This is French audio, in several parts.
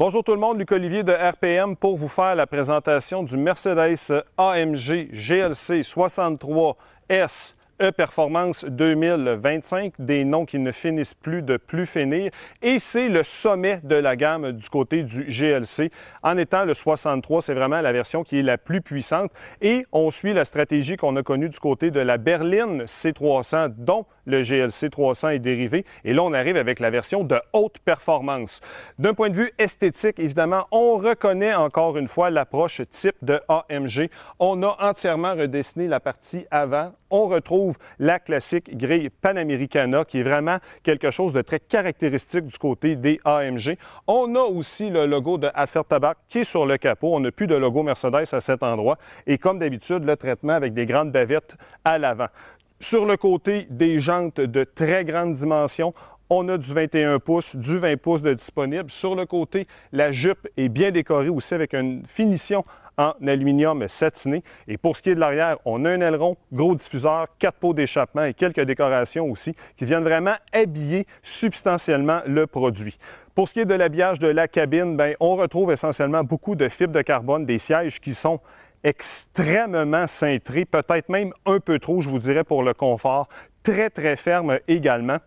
Bonjour tout le monde, Luc Olivier de RPM pour vous faire la présentation du Mercedes AMG GLC 63S E-Performance 2025, des noms qui ne finissent plus de plus finir. Et c'est le sommet de la gamme du côté du GLC. En étant le 63, c'est vraiment la version qui est la plus puissante. Et on suit la stratégie qu'on a connue du côté de la berline C300, dont le GLC 300 est dérivé Et là, on arrive avec la version de haute performance. D'un point de vue esthétique, évidemment, on reconnaît encore une fois l'approche type de AMG. On a entièrement redessiné la partie avant. On retrouve la classique grille Panamericana, qui est vraiment quelque chose de très caractéristique du côté des AMG. On a aussi le logo de Alfert Tabac qui est sur le capot. On n'a plus de logo Mercedes à cet endroit. Et comme d'habitude, le traitement avec des grandes davettes à l'avant. Sur le côté des jantes de très grande dimension, on a du 21 pouces, du 20 pouces de disponible. Sur le côté, la jupe est bien décorée aussi avec une finition en aluminium satiné. Et pour ce qui est de l'arrière, on a un aileron, gros diffuseur, quatre pots d'échappement et quelques décorations aussi qui viennent vraiment habiller substantiellement le produit. Pour ce qui est de l'habillage de la cabine, ben, on retrouve essentiellement beaucoup de fibres de carbone, des sièges qui sont extrêmement cintré, peut-être même un peu trop, je vous dirais, pour le confort, très, très ferme également.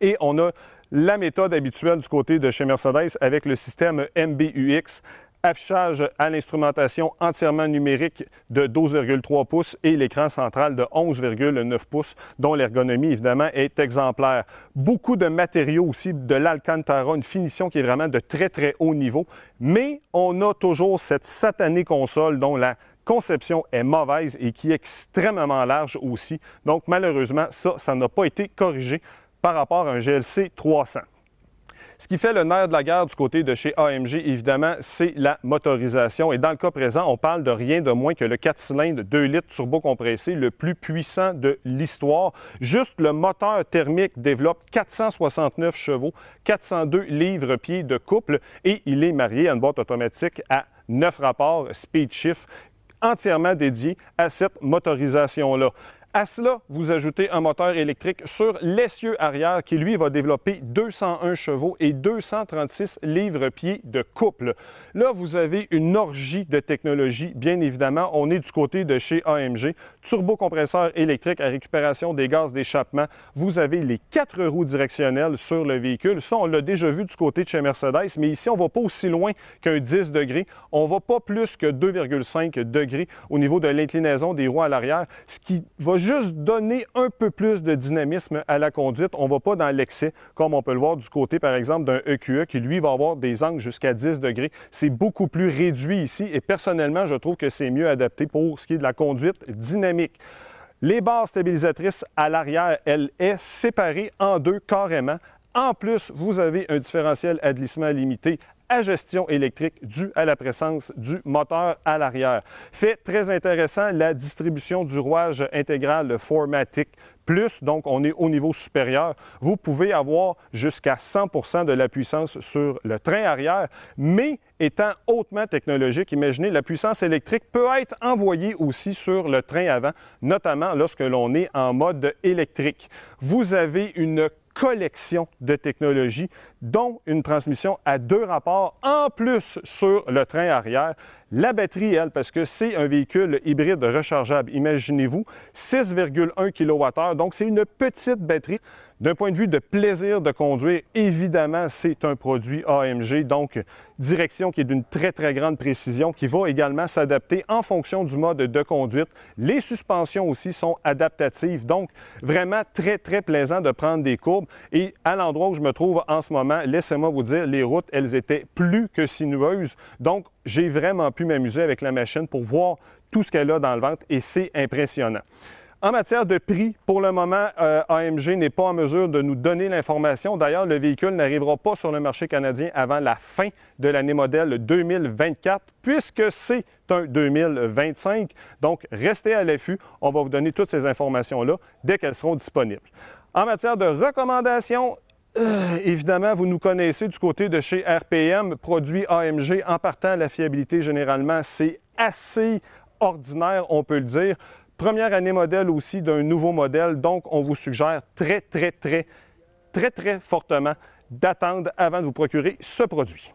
Et on a la méthode habituelle du côté de chez Mercedes avec le système MBUX, affichage à l'instrumentation entièrement numérique de 12,3 pouces et l'écran central de 11,9 pouces, dont l'ergonomie, évidemment, est exemplaire. Beaucoup de matériaux aussi, de l'Alcantara, une finition qui est vraiment de très, très haut niveau. Mais on a toujours cette satanée console dont la conception est mauvaise et qui est extrêmement large aussi. Donc, malheureusement, ça, ça n'a pas été corrigé par rapport à un GLC 300. Ce qui fait le nerf de la guerre du côté de chez AMG, évidemment, c'est la motorisation. Et dans le cas présent, on parle de rien de moins que le 4 cylindres 2 litres compressé le plus puissant de l'histoire. Juste le moteur thermique développe 469 chevaux, 402 livres-pieds de couple et il est marié à une boîte automatique à 9 rapports Speed Shift entièrement dédiée à cette motorisation-là. À cela, vous ajoutez un moteur électrique sur l'essieu arrière qui, lui, va développer 201 chevaux et 236 livres-pieds de couple. Là, vous avez une orgie de technologie, bien évidemment. On est du côté de chez AMG. Turbocompresseur électrique à récupération des gaz d'échappement. Vous avez les quatre roues directionnelles sur le véhicule. Ça, on l'a déjà vu du côté de chez Mercedes, mais ici, on ne va pas aussi loin qu'un 10 degrés. On ne va pas plus que 2,5 degrés au niveau de l'inclinaison des roues à l'arrière, ce qui va juste donner un peu plus de dynamisme à la conduite. On ne va pas dans l'excès, comme on peut le voir du côté, par exemple, d'un EQE e qui, lui, va avoir des angles jusqu'à 10 degrés. C'est beaucoup plus réduit ici et personnellement, je trouve que c'est mieux adapté pour ce qui est de la conduite dynamique. Les barres stabilisatrices à l'arrière, elles sont séparées en deux carrément. En plus, vous avez un différentiel à glissement limité à gestion électrique due à la présence du moteur à l'arrière. Fait très intéressant, la distribution du rouage intégral le Formatic plus, donc on est au niveau supérieur, vous pouvez avoir jusqu'à 100 de la puissance sur le train arrière, mais étant hautement technologique, imaginez, la puissance électrique peut être envoyée aussi sur le train avant, notamment lorsque l'on est en mode électrique. Vous avez une collection de technologies, dont une transmission à deux rapports en plus sur le train arrière. La batterie, elle, parce que c'est un véhicule hybride rechargeable, imaginez-vous, 6,1 kWh, donc c'est une petite batterie. D'un point de vue de plaisir de conduire, évidemment, c'est un produit AMG, donc direction qui est d'une très très grande précision, qui va également s'adapter en fonction du mode de conduite. Les suspensions aussi sont adaptatives, donc vraiment très très plaisant de prendre des courbes. Et à l'endroit où je me trouve en ce moment, laissez-moi vous dire, les routes, elles étaient plus que sinueuses, donc j'ai vraiment pu m'amuser avec la machine pour voir tout ce qu'elle a dans le ventre et c'est impressionnant. En matière de prix, pour le moment, euh, AMG n'est pas en mesure de nous donner l'information. D'ailleurs, le véhicule n'arrivera pas sur le marché canadien avant la fin de l'année modèle 2024, puisque c'est un 2025. Donc, restez à l'affût. On va vous donner toutes ces informations-là dès qu'elles seront disponibles. En matière de recommandations, euh, évidemment, vous nous connaissez du côté de chez RPM, produit AMG. En partant, la fiabilité, généralement, c'est assez ordinaire, on peut le dire. Première année modèle aussi d'un nouveau modèle, donc on vous suggère très, très, très, très, très fortement d'attendre avant de vous procurer ce produit.